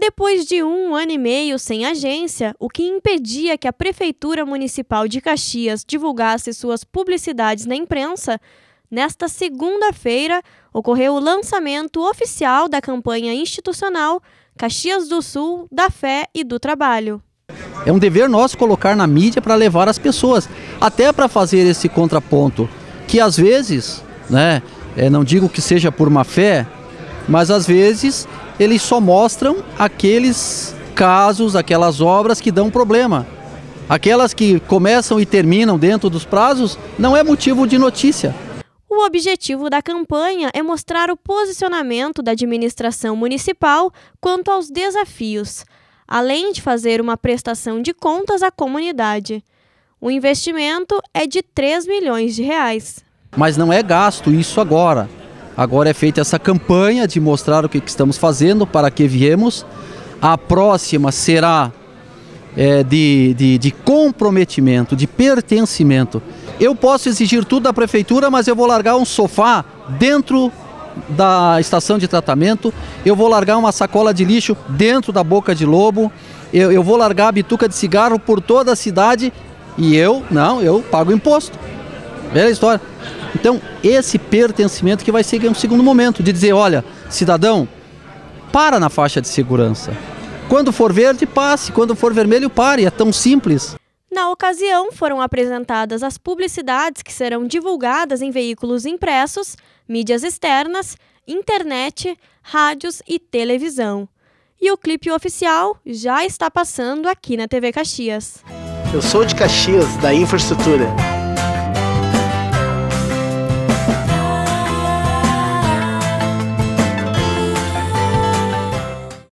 Depois de um ano e meio sem agência, o que impedia que a Prefeitura Municipal de Caxias divulgasse suas publicidades na imprensa, nesta segunda-feira ocorreu o lançamento oficial da campanha institucional Caxias do Sul da Fé e do Trabalho. É um dever nosso colocar na mídia para levar as pessoas, até para fazer esse contraponto, que às vezes, né, é, não digo que seja por má fé, mas às vezes eles só mostram aqueles casos, aquelas obras que dão problema. Aquelas que começam e terminam dentro dos prazos não é motivo de notícia. O objetivo da campanha é mostrar o posicionamento da administração municipal quanto aos desafios, além de fazer uma prestação de contas à comunidade. O investimento é de 3 milhões de reais. Mas não é gasto isso agora. Agora é feita essa campanha de mostrar o que, que estamos fazendo, para que viemos. A próxima será é, de, de, de comprometimento, de pertencimento. Eu posso exigir tudo da prefeitura, mas eu vou largar um sofá dentro da estação de tratamento, eu vou largar uma sacola de lixo dentro da boca de lobo, eu, eu, vou largar a bituca de cigarro por toda a cidade e eu, não, eu pago imposto. a história. Então, esse pertencimento que vai ser um segundo momento, de dizer, olha, cidadão, para na faixa de segurança. Quando for verde, passe. Quando for vermelho, pare. É tão simples. Na ocasião, foram apresentadas as publicidades que serão divulgadas em veículos impressos, mídias externas, internet, rádios e televisão. E o clipe oficial já está passando aqui na TV Caxias. Eu sou de Caxias, da infraestrutura.